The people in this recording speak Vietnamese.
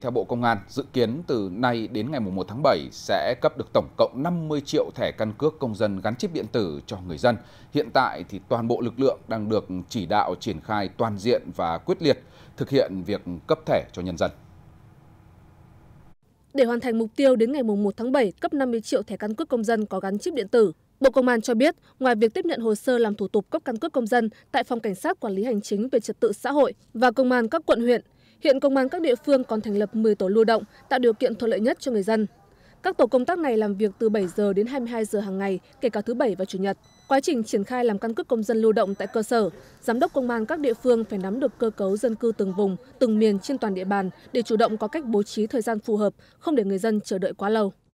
Theo Bộ Công an, dự kiến từ nay đến ngày 1 tháng 7 sẽ cấp được tổng cộng 50 triệu thẻ căn cước công dân gắn chip điện tử cho người dân. Hiện tại thì toàn bộ lực lượng đang được chỉ đạo triển khai toàn diện và quyết liệt thực hiện việc cấp thẻ cho nhân dân. Để hoàn thành mục tiêu đến ngày 1 tháng 7 cấp 50 triệu thẻ căn cước công dân có gắn chip điện tử, Bộ Công an cho biết, ngoài việc tiếp nhận hồ sơ làm thủ tục cấp căn cước công dân tại Phòng Cảnh sát Quản lý Hành chính về Trật tự xã hội và Công an các quận huyện, hiện công an các địa phương còn thành lập một mươi tổ lưu động tạo điều kiện thuận lợi nhất cho người dân các tổ công tác này làm việc từ bảy giờ đến hai mươi hai giờ hàng ngày kể cả thứ bảy và chủ nhật quá trình triển khai làm căn cước công dân lưu động tại cơ sở giám đốc công an các địa phương phải nắm được cơ cấu dân cư từng vùng từng miền trên toàn địa bàn để chủ động có cách bố trí thời gian phù hợp không để người dân chờ đợi quá lâu